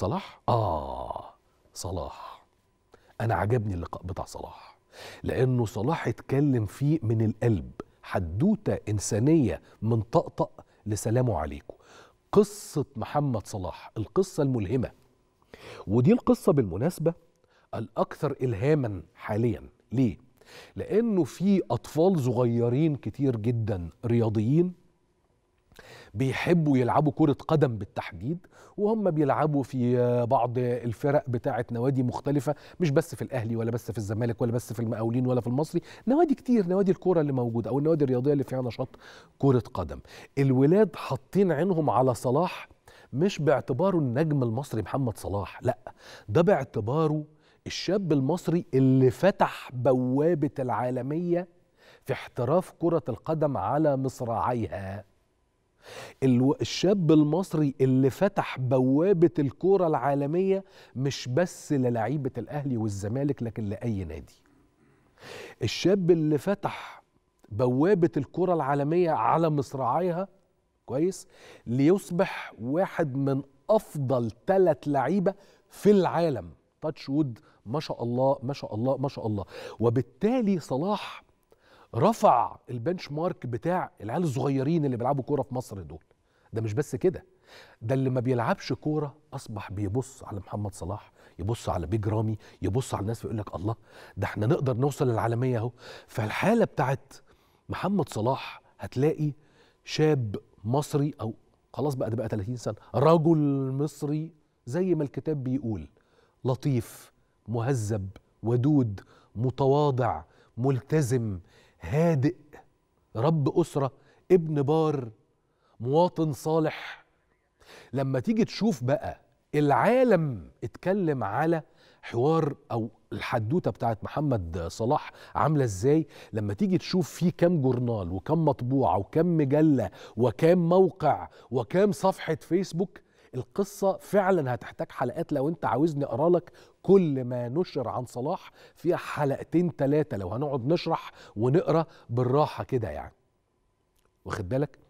صلاح آه صلاح أنا عجبني اللقاء بتاع صلاح لأنه صلاح اتكلم فيه من القلب حدوتة إنسانية من طقطق لسلام عليكم قصة محمد صلاح القصة الملهمة ودي القصة بالمناسبة الأكثر إلهاما حاليا ليه؟ لأنه في أطفال صغيرين كتير جدا رياضيين بيحبوا يلعبوا كرة قدم بالتحديد وهم بيلعبوا في بعض الفرق بتاعة نوادي مختلفة مش بس في الأهلي ولا بس في الزمالك ولا بس في المقاولين ولا في المصري نوادي كتير نوادي الكرة اللي موجودة أو النوادي الرياضية اللي فيها نشاط كرة قدم الولاد حاطين عينهم على صلاح مش باعتباره النجم المصري محمد صلاح لا ده باعتباره الشاب المصري اللي فتح بوابة العالمية في احتراف كرة القدم على مصراعيها الشاب المصري اللي فتح بوابة الكورة العالمية مش بس للعيبة الأهلي والزمالك لكن لأي نادي الشاب اللي فتح بوابة الكرة العالمية على مصراعيها كويس ليصبح واحد من أفضل ثلاث لعيبة في العالم تاتش وود ما شاء الله ما شاء الله ما شاء الله وبالتالي صلاح رفع البنش مارك بتاع العيال الصغيرين اللي بيلعبوا كوره في مصر دول ده مش بس كده ده اللي ما بيلعبش كوره اصبح بيبص على محمد صلاح يبص على بيج رامي يبص على الناس ويقول لك الله ده احنا نقدر نوصل للعالميه اهو فالحاله بتاعت محمد صلاح هتلاقي شاب مصري او خلاص بقى ده بقى 30 سنه رجل مصري زي ما الكتاب بيقول لطيف مهذب ودود متواضع ملتزم هادئ رب اسره ابن بار مواطن صالح لما تيجي تشوف بقى العالم اتكلم على حوار او الحدوته بتاعت محمد صلاح عامله ازاي لما تيجي تشوف في كام جورنال وكام مطبوعه وكام مجله وكام موقع وكام صفحه فيسبوك القصه فعلا هتحتاج حلقات لو انت عاوزني اقرا لك كل ما نشر عن صلاح فيها حلقتين ثلاثه لو هنقعد نشرح ونقرا بالراحه كده يعني واخد بالك